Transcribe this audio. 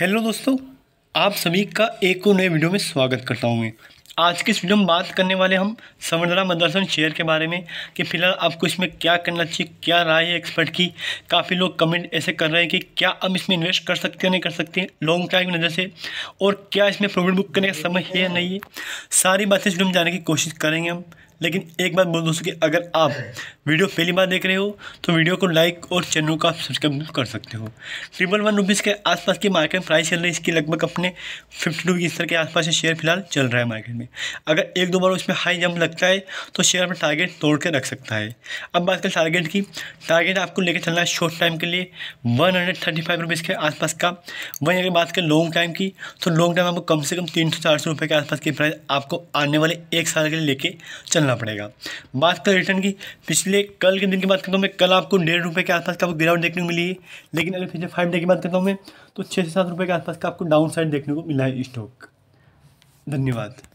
hello दोस्तों आप सभी का एक और नए वीडियो में स्वागत करता हूँ मैं आज के इस वीडियो में बात करने वाले हम संवर्धना मदरसन शेयर के बारे में कि फ़िलहाल आपको इसमें क्या करना चाहिए क्या राय है एक्सपर्ट की काफ़ी लोग कमेंट ऐसे कर रहे हैं कि क्या हम इसमें इन्वेस्ट कर सकते हैं नहीं कर सकते लॉन्ग टाइम की नज़र से और क्या इसमें प्रॉफिट बुक करने का समय है या नहीं है सारी बातें इस वीडियो में जाने की कोशिश करेंगे हम लेकिन एक बात बोल दोस्तों कि अगर आप वीडियो पहली बार देख रहे हो तो वीडियो को लाइक और चैनल को आप सब्सक्राइब कर सकते हो ट्रिपल वन रुपीज़ के आसपास की मार्केट में प्राइस चल रही है इसकी लगभग अपने फिफ्टी टू स्तर के आसपास शेयर फिलहाल चल रहा है मार्केट में अगर एक दो बार उसमें हाई जंप लगता है तो शेयर अपना टारगेट तोड़ के रख सकता है अब बात करें टारगेट की टारगेट आपको लेकर चलना है शॉर्ट टाइम के लिए one hundred thirty five rupees के आसपास का वहीं अगर बात करें लॉन्ग टाइम की तो लॉन्ग टाइम आपको कम से कम तीन सौ चार सौ रुपये के आसपास की प्राइस आपको आने वाले एक साल के लिए लेके चलना करना पड़ेगा बात करें रिटर्न की पिछले कल के दिन की बात करता तो हूँ मैं कल आपको डेढ़ रुपये के आसपास का आपको गिरावट देखने को मिली है लेकिन अगर पिछले फाइव डे की बात करता हूँ मैं तो, तो छः से सात रुपये के आसपास का आपको डाउन साइड देखने को मिला है स्टॉक धन्यवाद